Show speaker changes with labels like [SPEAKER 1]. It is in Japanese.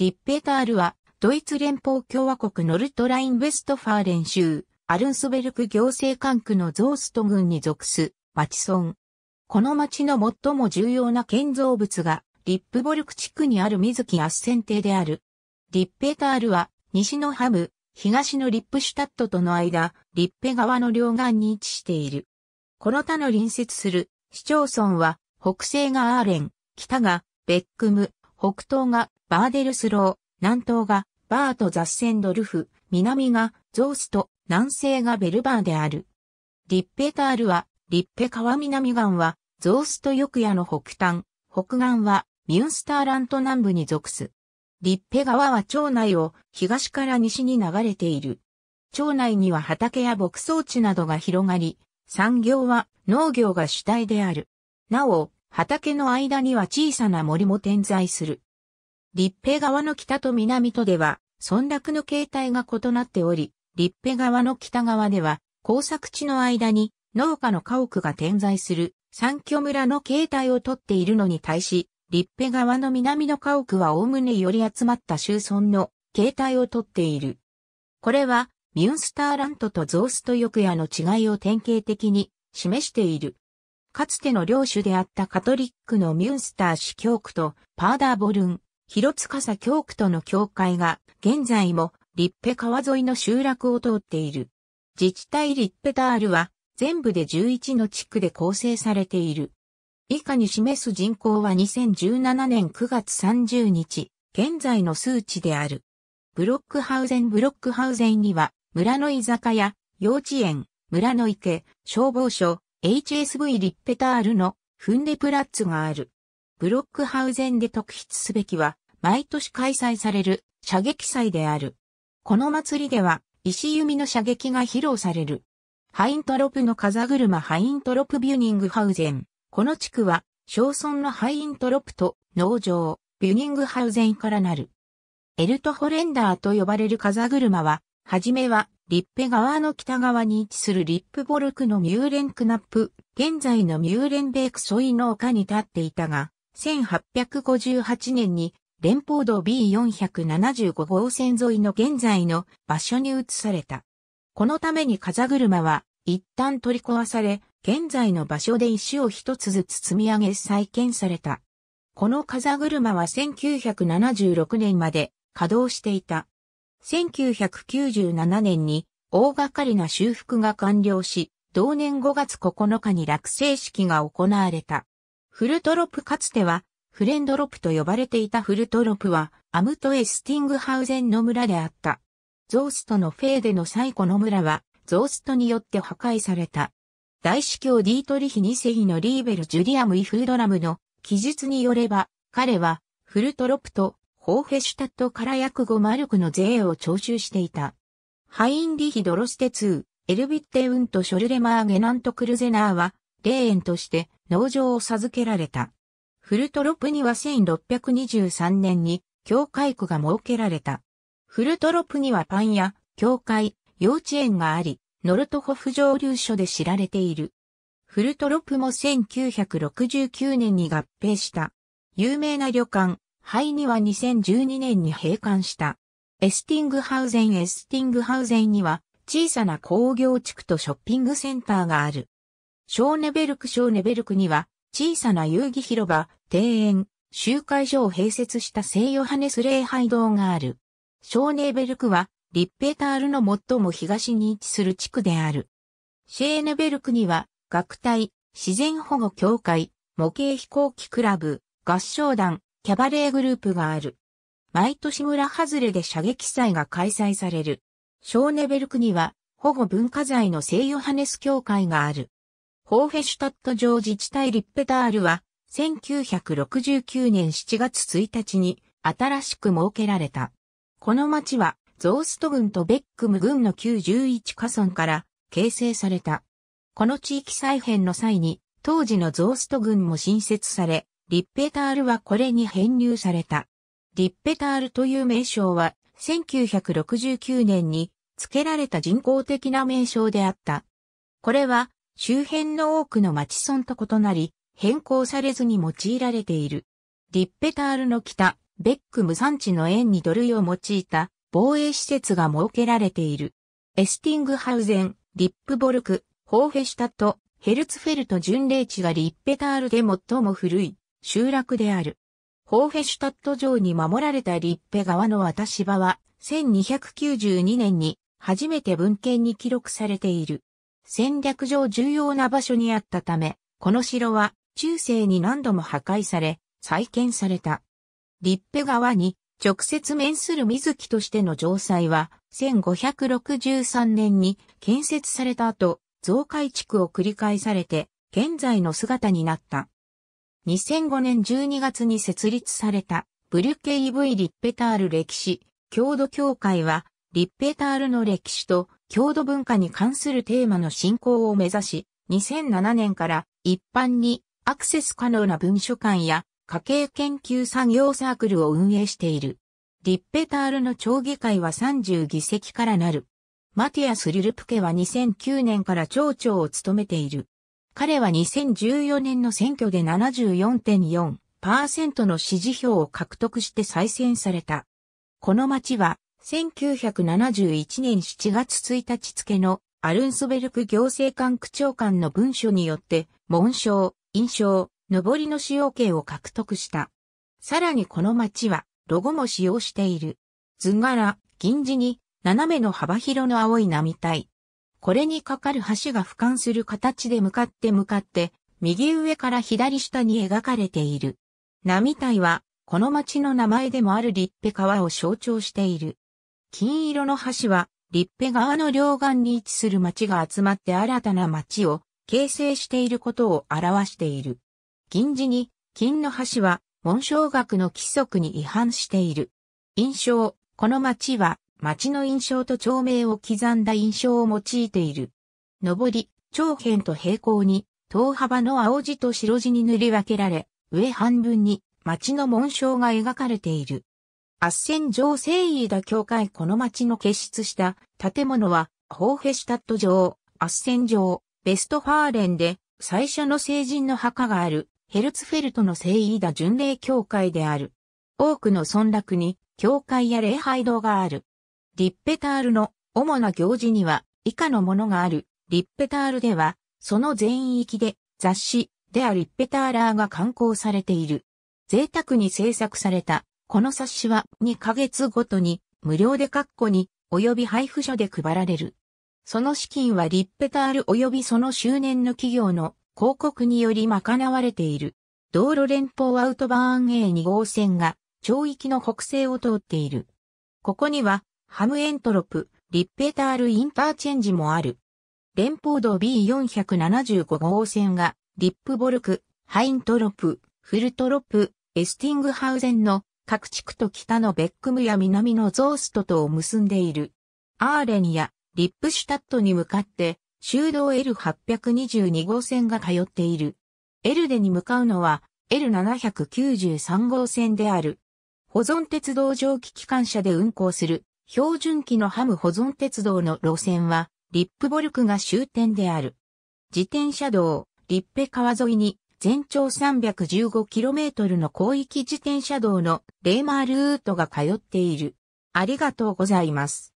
[SPEAKER 1] リッペタールは、ドイツ連邦共和国ノルトライン・ウェストファーレン州、アルンスベルク行政管区のゾースト郡に属す、町村。この町の最も重要な建造物が、リップボルク地区にある水木圧線邸である。リッペタールは、西のハム、東のリップシュタットとの間、リッペ川の両岸に位置している。この他の隣接する市町村は、北西がアーレン、北がベックム、北東がバーデルスロー、南東がバーとザッセンドルフ、南がゾースト、南西がベルバーである。リッペタールは、リッペ川南岸は、ゾースト翼野の北端、北岸は、ミュンスターラント南部に属す。リッペ川は町内を東から西に流れている。町内には畑や牧草地などが広がり、産業は農業が主体である。なお、畑の間には小さな森も点在する。立平川の北と南とでは、村落の形態が異なっており、立平川の北側では、工作地の間に農家の家屋が点在する三居村の形態をとっているのに対し、立平川の南の家屋は概ねより集まった集村の形態をとっている。これは、ミュンスターラントとゾーストヨクヤの違いを典型的に示している。かつての領主であったカトリックのミュンスター市教区とパーダーボルン、広司教区との境界が現在もリッペ川沿いの集落を通っている。自治体リッペタールは全部で11の地区で構成されている。以下に示す人口は2017年9月30日、現在の数値である。ブロックハウゼンブロックハウゼンには、村の居酒屋、幼稚園、村の池、消防署、HSV リッペタールのフンデプラッツがある。ブロックハウゼンで特筆すべきは、毎年開催される射撃祭である。この祭りでは、石弓の射撃が披露される。ハイントロプの風車ハイントロプビュニングハウゼン。この地区は、小村のハイントロプと農場、ビュニングハウゼンからなる。エルトホレンダーと呼ばれる風車は、はじめは、リッペ川の北側に位置するリップボルクのミューレンクナップ、現在のミューレンベークソイ農家に立っていたが、1858年に連邦道 B475 号線沿いの現在の場所に移された。このために風車は一旦取り壊され、現在の場所で石を一つずつ積み上げ再建された。この風車は1976年まで稼働していた。1997年に大掛かりな修復が完了し、同年5月9日に落成式が行われた。フルトロプかつてはフレンドロプと呼ばれていたフルトロプはアムトエスティングハウゼンの村であった。ゾーストのフェーデの最古の村はゾーストによって破壊された。大司教ディートリヒ二世のリーベル・ジュリアム・イ・フードラムの記述によれば、彼はフルトロプとオーフェシュタットから約5マルクの税を徴収していた。ハインリヒ・ドロステ2、エルビッテウンとショルレマー・ゲナント・クルゼナーは、霊園として農場を授けられた。フルトロプには1623年に教会区が設けられた。フルトロプにはパン屋、教会、幼稚園があり、ノルトホフ蒸留所で知られている。フルトロプも1969年に合併した。有名な旅館、ハイには2012年に閉館した。エスティングハウゼンエスティングハウゼンには小さな工業地区とショッピングセンターがある。ショーネベルクショーネベルクには小さな遊戯広場、庭園、集会所を併設した聖ヨハネス礼拝堂がある。ショーネベルクはリッペタールの最も東に位置する地区である。シェーネベルクには学隊、自然保護協会、模型飛行機クラブ、合唱団、キャバレーグループがある。毎年村外れで射撃祭が開催される。ショーネベルクには保護文化財の聖ヨハネス教会がある。ホーフェシュタット上自治体リッペタールは1969年7月1日に新しく設けられた。この町はゾースト郡とベックム郡の91カ村から形成された。この地域再編の際に当時のゾースト軍も新設され、リッペタールはこれに編入された。リッペタールという名称は、1969年に付けられた人工的な名称であった。これは、周辺の多くの町村と異なり、変更されずに用いられている。リッペタールの北、ベックム山地の縁に土塁を用いた防衛施設が設けられている。エスティングハウゼン、リップボルク、ホーフェシュタとヘルツフェルト巡礼地がリッペタールで最も古い集落である。ホーフェシュタット城に守られたリッペ川の渡し場は、1292年に初めて文献に記録されている。戦略上重要な場所にあったため、この城は中世に何度も破壊され、再建された。リッペ川に直接面する水木としての城塞は、1563年に建設された後、増改築を繰り返されて、現在の姿になった。2005年12月に設立されたブリュケイ・ EV リッペタール歴史、郷土協会は、リッペタールの歴史と郷土文化に関するテーマの振興を目指し、2007年から一般にアクセス可能な文書館や家計研究産業サークルを運営している。リッペタールの町議会は30議席からなる。マティアス・リルプケは2009年から町長を務めている。彼は2014年の選挙で74.4%の支持票を獲得して再選された。この町は、1971年7月1日付のアルンスベルク行政官区長官の文書によって、紋章、印章、上りの使用権を獲得した。さらにこの町は、ロゴも使用している。図柄、銀地に、斜めの幅広の青い波体、これにかかる橋が俯瞰する形で向かって向かって、右上から左下に描かれている。並体は、この町の名前でもある立ッ川を象徴している。金色の橋は、立ッ川の両岸に位置する町が集まって新たな町を形成していることを表している。銀字に、金の橋は、文章学の規則に違反している。印象、この町は、町の印象と町名を刻んだ印象を用いている。上り、長辺と平行に、等幅の青字と白字に塗り分けられ、上半分に町の紋章が描かれている。圧線上聖イダ教会この町の結出した建物は、ホーフェシュタット城、圧線城、ベストファーレンで、最初の聖人の墓がある、ヘルツフェルトの聖イーダ巡礼教会である。多くの村落に、教会や礼拝堂がある。リッペタールの主な行事には以下のものがある。リッペタールでは、その全域で雑誌、であるリッペターラーが刊行されている。贅沢に制作された、この冊子は2ヶ月ごとに無料で括弧に及び配布所で配られる。その資金はリッペタール及びその周年の企業の広告により賄われている。道路連邦アウトバーン A2 号線が町域の北西を通っている。ここにはハムエントロプ、リッペタールインターチェンジもある。連邦道 B475 号線が、リップボルク、ハイントロプ、フルトロプ、エスティングハウゼンの各地区と北のベックムや南のゾーストとを結んでいる。アーレンやリップシュタットに向かって、修道 L822 号線が通っている。エルデに向かうのは L793 号線である。保存鉄道蒸気機関車で運行する標準機のハム保存鉄道の路線は、リップボルクが終点である。自転車道、リッペ川沿いに、全長 315km の広域自転車道のレーマールートが通っている。ありがとうございます。